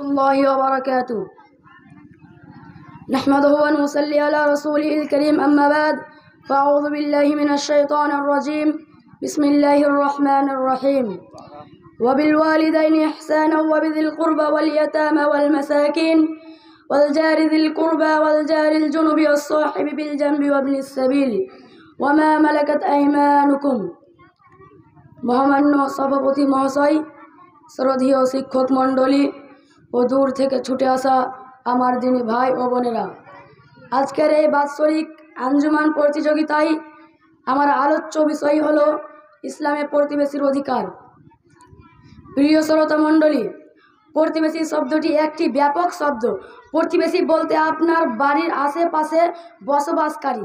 الله وبركاته نحمده ونصلي على رسوله الكريم أما بعد فأعوذ بالله من الشيطان الرجيم بسم الله الرحمن الرحيم وبالوالدين إحسانا وبذي القربى واليتامى والمساكين والجار ذي القربى والجار الجنب والصاحب بالجنب وابن السبيل وما ملكت أيمانكم মহামান্য সভাপতি موصي শ্রদ্ধীয় শিক্ষক মণ্ডলী ও দূর থেকে ছুটে আসা আমার দিনী ভাই ও বোনেরা আজকের এই বাৎসরিক আঞ্জুমান প্রতিযোগিতায় আমার আলোচ্য বিষয় হল ইসলামে প্রতিবেশীর অধিকার প্রিয় শ্রোতা মণ্ডলী প্রতিবেশী শব্দটি একটি ব্যাপক শব্দ প্রতিবেশী বলতে আপনার বাড়ির আশেপাশে বসবাসকারী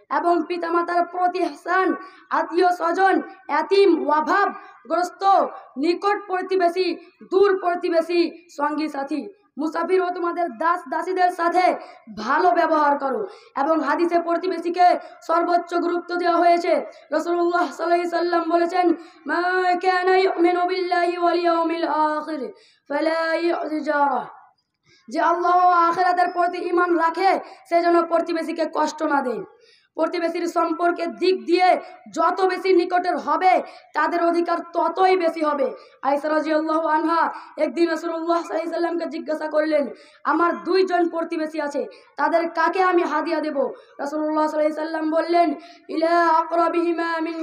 এবং পিতামাতার প্রতি হাসান আত্মীয় স্বজন অ্যাতিম অভাবগ্রস্ত নিকট প্রতিবেশী দূর প্রতিবেশী সঙ্গী সাথী মুসাফির ও তোমাদের দাস দাসীদের সাথে ভালো ব্যবহার করো এবং হাদিসে প্রতিবেশীকে সর্বোচ্চ গুরুত্ব দেওয়া হয়েছে রসুল্লাহ সাল্লাহি সাল্লাম বলেছেন যে আল্লাহ আখেরাতের প্রতি ইমান রাখে সেজন্য প্রতিবেশীকে কষ্ট না দেয় প্রতিবেশীর সম্পর্কে দিক দিয়ে যত বেশি নিকটের হবে তাদের অধিকার ততই বেশি হবে আইসারাজিউল্লাহ আনহা একদিন রসুল্লাহ সাল্লামকে জিজ্ঞাসা করলেন আমার দুইজন প্রতিবেশী আছে তাদের কাকে আমি হাদিয়া দেব রসুল্লাহ সাল্লাম বললেন ইলে মিন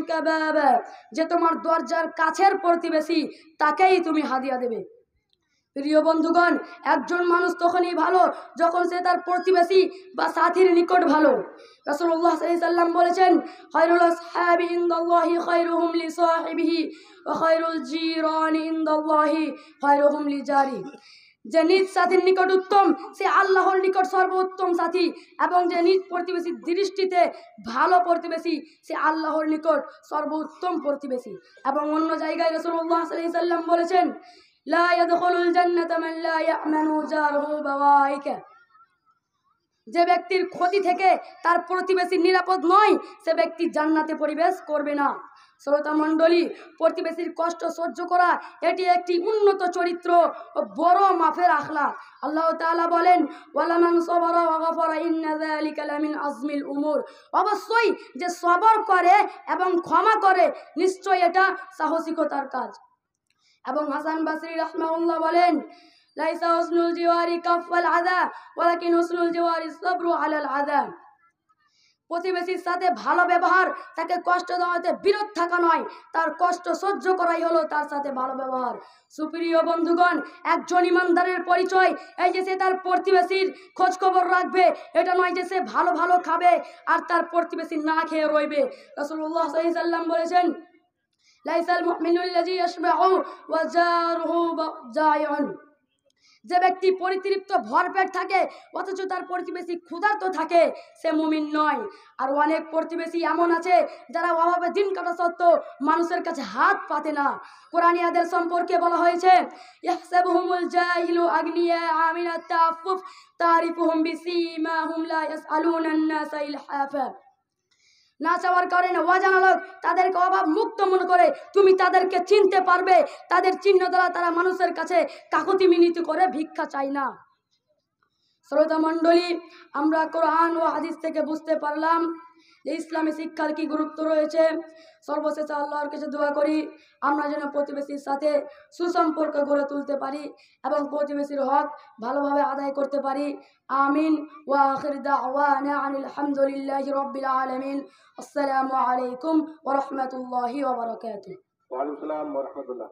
যে তোমার দরজার কাছের প্রতিবেশী তাকেই তুমি হাদিয়া দেবে প্রিয় বন্ধুগণ একজন মানুষ তখনই ভালো যখন সে তার প্রতিবেশী বা সাথীর নিকট ভালো রসুল্লাহ বলেছেন জারি যে নিজ সাথীর নিকট উত্তম সে আল্লাহর নিকট সর্বোত্তম সাথী এবং যে নিজ প্রতিবেশী দৃষ্টিতে ভালো প্রতিবেশী সে আল্লাহর নিকট সর্বোত্তম প্রতিবেশী এবং অন্য জায়গায় রসুল্লাহ সাল্লাম বলেছেন لا يدخل الجنة من لا يأمن جاره بوائك যে ব্যক্তির ক্ষতি থেকে তার প্রতিবেশী নিরাপদ নয় সে ব্যক্তি জান্নাতে পরিবেশ করবে না শ্রোতা মণ্ডলী প্রতিবেশীর কষ্ট সহ্য করা এটি একটি উন্নত চরিত্র ও বড় মাফের আখলা আল্লাহ তালা বলেন আজমিল উমর অবশ্যই যে সবর করে এবং ক্ষমা করে নিশ্চয় এটা সাহসিকতার কাজ এবং হাসান বাসরি রহমাউল্লাহ বলেন লাইসা হসনুল জিওয়ারি কাফাল আদা ওয়ালাকিন হসনুল জিওয়ারি সবরু আলাল আদা প্রতিবেশীর সাথে ভালো ব্যবহার তাকে কষ্ট দেওয়াতে বিরত থাকা নয় তার কষ্ট সহ্য করাই হলো তার সাথে ভালো ব্যবহার সুপ্রিয় বন্ধুগণ একজন ইমানদারের পরিচয় এই যে সে তার প্রতিবেশীর খোঁজখবর রাখবে এটা নয় যে সে ভালো ভালো খাবে আর তার প্রতিবেশী না খেয়ে রইবে রসুল্লাহ সাল্লাম বলেছেন ليس المؤمن الذي يشبع وجاره جائع যে ব্যক্তি পরিতৃপ্ত ভরপেট থাকে অথচ তার প্রতিবেশী ক্ষুধার্ত থাকে সে মুমিন নয় আর অনেক প্রতিবেশী এমন আছে যারা অভাবে দিন কাটা সত্য মানুষের কাছে হাত পাতে না কোরআনিয়াদের সম্পর্কে বলা হয়েছে ইয়াহসাবুহুমুল জাহিলু আগনিয়া আমিনাত তাফুফ না চাওয়ার কারণে ওয়াজানালক তাদেরকে অভাব মুক্ত মনে করে তুমি তাদেরকে চিনতে পারবে তাদের চিহ্ন দ্বারা তারা মানুষের কাছে কাকুতি মিনিতি করে ভিক্ষা চায় না শ্রোতা মণ্ডলী আমরা কোরআন ও হাদিস থেকে বুঝতে পারলাম যে ইসলামী শিক্ষার কি গুরুত্ব রয়েছে সর্বশেষে আল্লাহর কাছে দোয়া করি আমরা যেন প্রতিবেশীর সাথে সুসম্পর্ক গড়ে তুলতে পারি এবং প্রতিবেশীর হক ভালোভাবে আদায় করতে পারি আমিন ওয়াখির আসসালামু আলাইকুম ওয়া রাহমাতুল্লাহি ওয়া আসসালাম ওয়া রাহমাতুল্লাহ